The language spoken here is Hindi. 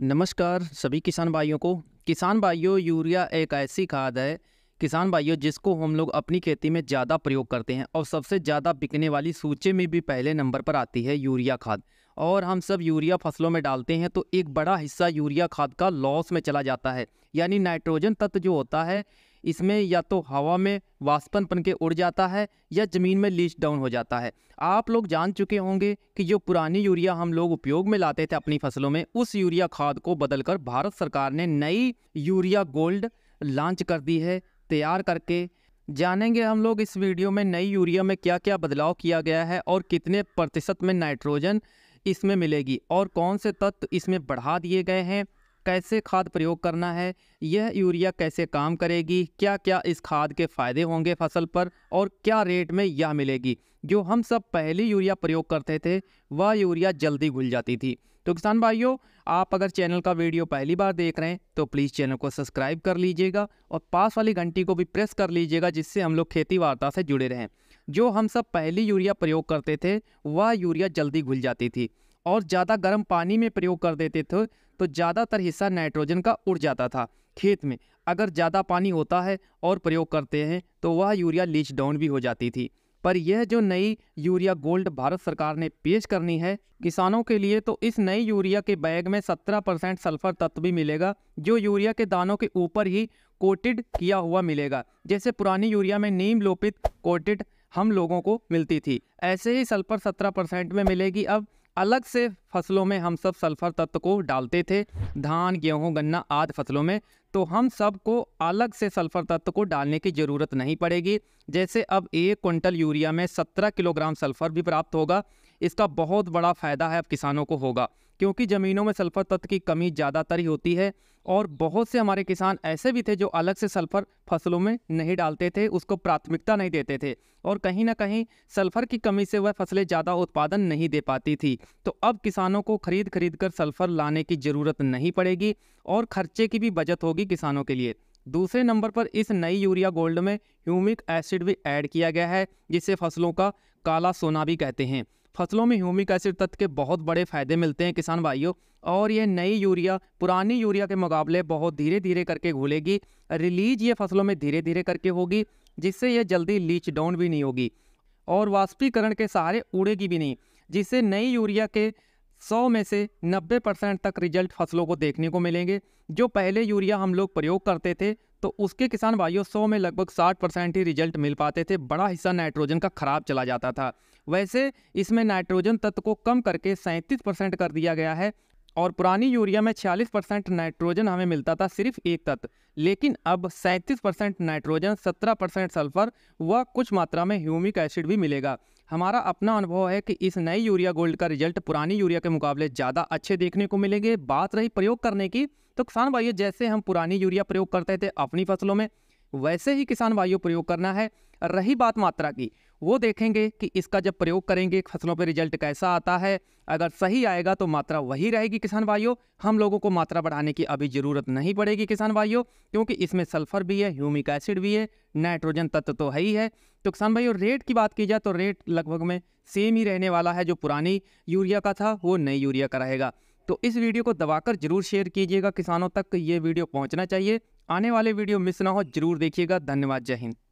नमस्कार सभी किसान भाइयों को किसान भाइयों यूरिया एक ऐसी खाद है किसान भाइयों जिसको हम लोग अपनी खेती में ज़्यादा प्रयोग करते हैं और सबसे ज़्यादा बिकने वाली सूचे में भी पहले नंबर पर आती है यूरिया खाद और हम सब यूरिया फसलों में डालते हैं तो एक बड़ा हिस्सा यूरिया खाद का लॉस में चला जाता है यानी नाइट्रोजन तत्व जो होता है इसमें या तो हवा में वाष्पन पन के उड़ जाता है या ज़मीन में लीच डाउन हो जाता है आप लोग जान चुके होंगे कि जो पुरानी यूरिया हम लोग उपयोग में लाते थे अपनी फसलों में उस यूरिया खाद को बदलकर भारत सरकार ने नई यूरिया गोल्ड लॉन्च कर दी है तैयार करके जानेंगे हम लोग इस वीडियो में नई यूरिया में क्या क्या बदलाव किया गया है और कितने प्रतिशत में नाइट्रोजन इसमें मिलेगी और कौन से तत्व इसमें बढ़ा दिए गए हैं कैसे खाद प्रयोग करना है यह यूरिया कैसे काम करेगी क्या क्या इस खाद के फ़ायदे होंगे फसल पर और क्या रेट में यह मिलेगी जो हम सब पहले यूरिया प्रयोग करते थे वह यूरिया जल्दी घुल जाती थी तो किसान भाइयों आप अगर चैनल का वीडियो पहली बार देख रहे हैं तो प्लीज़ चैनल को सब्सक्राइब कर लीजिएगा और पास वाली घंटी को भी प्रेस कर लीजिएगा जिससे हम लोग खेती वार्ता से जुड़े रहें जो हम सब पहली यूरिया प्रयोग करते थे वह यूरिया जल्दी घुल जाती थी और ज़्यादा गर्म पानी में प्रयोग कर देते थे तो ज़्यादातर हिस्सा नाइट्रोजन का उड़ जाता था खेत में अगर ज़्यादा पानी होता है और प्रयोग करते हैं तो वह यूरिया लीच डाउन भी हो जाती थी पर यह जो नई यूरिया गोल्ड भारत सरकार ने पेश करनी है किसानों के लिए तो इस नई यूरिया के बैग में 17 परसेंट सल्फर तत्व भी मिलेगा जो यूरिया के दानों के ऊपर ही कोटेड किया हुआ मिलेगा जैसे पुरानी यूरिया में नीम लोपित कोटेड हम लोगों को मिलती थी ऐसे ही सल्फर 17 परसेंट में मिलेगी अब अलग से फसलों में हम सब सल्फर तत्व को डालते थे धान गेहूं गन्ना आदि फसलों में तो हम सबको अलग से सल्फर तत्व को डालने की ज़रूरत नहीं पड़ेगी जैसे अब एक क्विंटल यूरिया में 17 किलोग्राम सल्फर भी प्राप्त होगा इसका बहुत बड़ा फ़ायदा है अब किसानों को होगा क्योंकि ज़मीनों में सल्फ़र तत्व की कमी ज़्यादातर ही होती है और बहुत से हमारे किसान ऐसे भी थे जो अलग से सल्फ़र फसलों में नहीं डालते थे उसको प्राथमिकता नहीं देते थे और कहीं ना कहीं सल्फ़र की कमी से वह फसलें ज़्यादा उत्पादन नहीं दे पाती थी तो अब किसानों को खरीद खरीद कर सल्फ़र लाने की ज़रूरत नहीं पड़ेगी और खर्चे की भी बचत होगी किसानों के लिए दूसरे नंबर पर इस नई यूरिया गोल्ड में ह्यूमिक एसिड भी ऐड किया गया है जिसे फसलों का काला सोना भी कहते हैं फसलों में ह्यूमिक एसिड तत्व के बहुत बड़े फायदे मिलते हैं किसान भाइयों और ये नई यूरिया पुरानी यूरिया के मुकाबले बहुत धीरे धीरे करके घुलेगी रिलीज ये फसलों में धीरे धीरे करके होगी जिससे ये जल्दी लीच डाउन भी नहीं होगी और वाष्पीकरण के सहारे उड़ेगी भी नहीं जिससे नई यूरिया के 100 में से 90 परसेंट तक रिजल्ट फसलों को देखने को मिलेंगे जो पहले यूरिया हम लोग प्रयोग करते थे तो उसके किसान भाइयों सौ में लगभग साठ परसेंट ही रिजल्ट मिल पाते थे बड़ा हिस्सा नाइट्रोजन का खराब चला जाता था वैसे इसमें नाइट्रोजन तत्व को कम करके सैंतीस परसेंट कर दिया गया है और पुरानी यूरिया में छियालीस परसेंट नाइट्रोजन हमें मिलता था सिर्फ एक तत्व लेकिन अब 37 परसेंट नाइट्रोजन 17 परसेंट सल्फर व कुछ मात्रा में ह्यूमिक एसिड भी मिलेगा हमारा अपना अनुभव है कि इस नए यूरिया गोल्ड का रिजल्ट पुरानी यूरिया के मुकाबले ज़्यादा अच्छे देखने को मिलेंगे बात रही प्रयोग करने की तो किसान भाइयों जैसे हम पुरानी यूरिया प्रयोग करते थे अपनी फसलों में वैसे ही किसान वायु प्रयोग करना है रही बात मात्रा की वो देखेंगे कि इसका जब प्रयोग करेंगे फसलों पर रिजल्ट कैसा आता है अगर सही आएगा तो मात्रा वही रहेगी किसान भाइयों हम लोगों को मात्रा बढ़ाने की अभी ज़रूरत नहीं पड़ेगी किसान भाइयों क्योंकि इसमें सल्फर भी है ह्यूमिक एसिड भी है नाइट्रोजन तत्व तो है ही है तो किसान भाइयों रेट की बात की जाए तो रेट लगभग में सेम ही रहने वाला है जो पुरानी यूरिया का था वो नई यूरिया का रहेगा तो इस वीडियो को दबाकर जरूर शेयर कीजिएगा किसानों तक ये वीडियो पहुंचना चाहिए आने वाले वीडियो मिस ना हो जरूर देखिएगा धन्यवाद जय हिंद